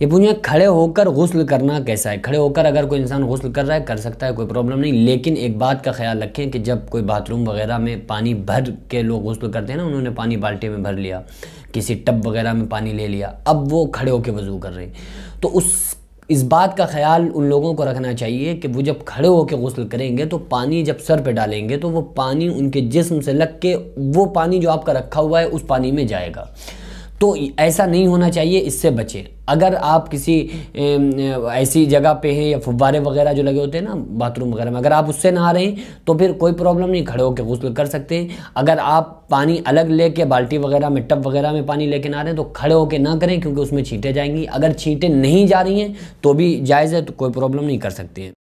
ये पूछेंगे खड़े होकर गसल करना कैसा है खड़े होकर अगर कोई इंसान गसल कर रहा है कर सकता है कोई प्रॉब्लम नहीं लेकिन एक बात का ख्याल रखें कि जब कोई बाथरूम वगैरह में पानी भर के लोग गसल करते हैं ना उन्होंने पानी बाल्टी में भर लिया किसी टब वगैरह में पानी ले लिया अब वो खड़े होकर वजू कर रहे हैं तो उस इस बात का ख्याल उन लोगों को रखना चाहिए कि वो जब खड़े होकर गसल करेंगे तो पानी जब सर पे डालेंगे तो वो पानी उनके जिस्म से लग के वो पानी जो आपका रखा हुआ है उस पानी में जाएगा तो ऐसा नहीं होना चाहिए इससे बचें अगर आप किसी ऐसी जगह पे हैं या फुब्बारे वगैरह जो लगे होते हैं ना बाथरूम वगैरह में अगर आप उससे नहा रहे हैं तो फिर कोई प्रॉब्लम नहीं खड़े होकर गुस्ल कर सकते हैं अगर आप पानी अलग लेके बाल्टी वगैरह में टब वगैरह में पानी लेके नहा रहे हैं तो खड़े होकर ना करें क्योंकि उसमें छींटे जाएंगी अगर छीटें नहीं जा रही हैं तो भी जायज़ है तो कोई प्रॉब्लम नहीं कर सकते हैं